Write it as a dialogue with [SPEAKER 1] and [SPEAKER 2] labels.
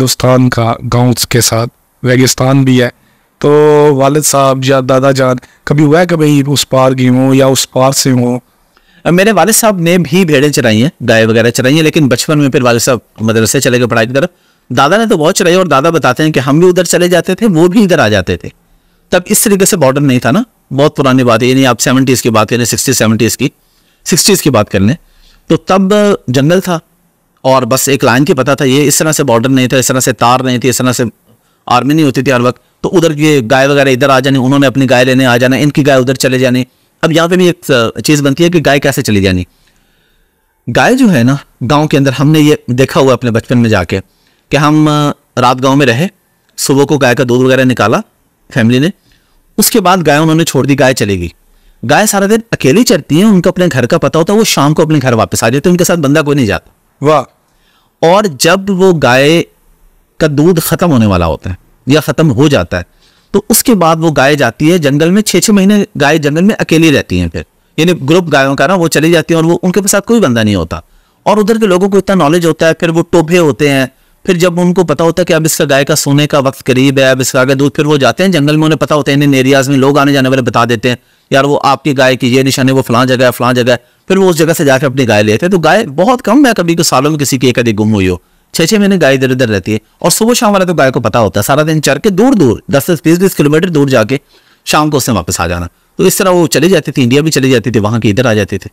[SPEAKER 1] हिंदुस्तान का गांव उसके साथ रेगिस्तान भी है तो वालद साहब या दादा जान कभी हुआ कभी उस पार गए हों या उस पार से हों मेरे वाले साहब ने भी भेड़ें चराई हैं गाय वगैरह चराई हैं लेकिन बचपन में फिर वाले साहब मदरसे चले गए पढ़ाई की तरफ दादा ने तो बहुत चराई और दादा बताते हैं कि हम भी उधर चले जाते थे वो भी इधर आ जाते थे तब इस तरीके से बॉर्डर नहीं था ना बहुत पुरानी बात है यानी आप सेवेंटीज़ की बात करें सिक्सटी सेवेंटीज़ की सिक्सटीज़ की बात कर लें तो तब जंगल था और बस एक लाइन की पता था ये इस तरह से बॉर्डर नहीं था इस तरह से तार नहीं थी इस तरह से आर्मी नहीं होती थी हर वक्त तो उधर ये गाय वगैरह इधर आ जानी उन्होंने अपनी गाय लेने आ जाना इनकी गाय उधर चले जानी अब यहाँ पे भी एक चीज़ बनती है कि गाय कैसे चली जानी गाय जो है ना गांव के अंदर हमने ये देखा हुआ अपने बचपन में जाके कि हम रात गांव में रहे सुबह को गाय का दूध वगैरह निकाला फैमिली ने उसके बाद गाय उन्होंने छोड़ दी गाय चली गई गाय सारा दिन अकेली चलती है उनका अपने घर का पता होता है वो शाम को अपने घर वापस आ जाते हैं उनके साथ बंदा कोई नहीं जाता वाह और जब वो गाय का दूध ख़त्म होने वाला होता है या ख़त्म हो जाता है तो उसके बाद वो गाय जाती है जंगल में छः छः महीने गाय जंगल में अकेली रहती हैं फिर यानी ग्रुप गायों का ना वो चली जाती है और वो उनके साथ कोई बंदा नहीं होता और उधर के लोगों को इतना नॉलेज होता है फिर वो टोभे होते हैं फिर जब उनको पता होता है कि अब इसका गाय का सोने का वक्त करीब है अब इसका दूध फिर वो जाते हैं जंगल में उन्हें पता होता है इन एरियाज में लोग आने जाने वाले बता देते हैं यार वो आपकी गाय की ये निशान है वो फलां जगह है फलां जगह है फिर वो उस जगह से जाकर अपनी गाय लेते हैं तो गाय बहुत कम है कभी को सालों में किसी की एक अधिक गुम हुई हो छः छः महीने गाय इधर उधर रहती है और सुबह शाम वाला तो गाय को पता होता है सारा दिन चर के दूर दूर दस से बीस बीस किलोमीटर दूर जाके शाम को उसने वापस आ जाना तो इस तरह वो चले जाती थी इंडिया भी चले जाती थी वहाँ के इधर आ जाते थे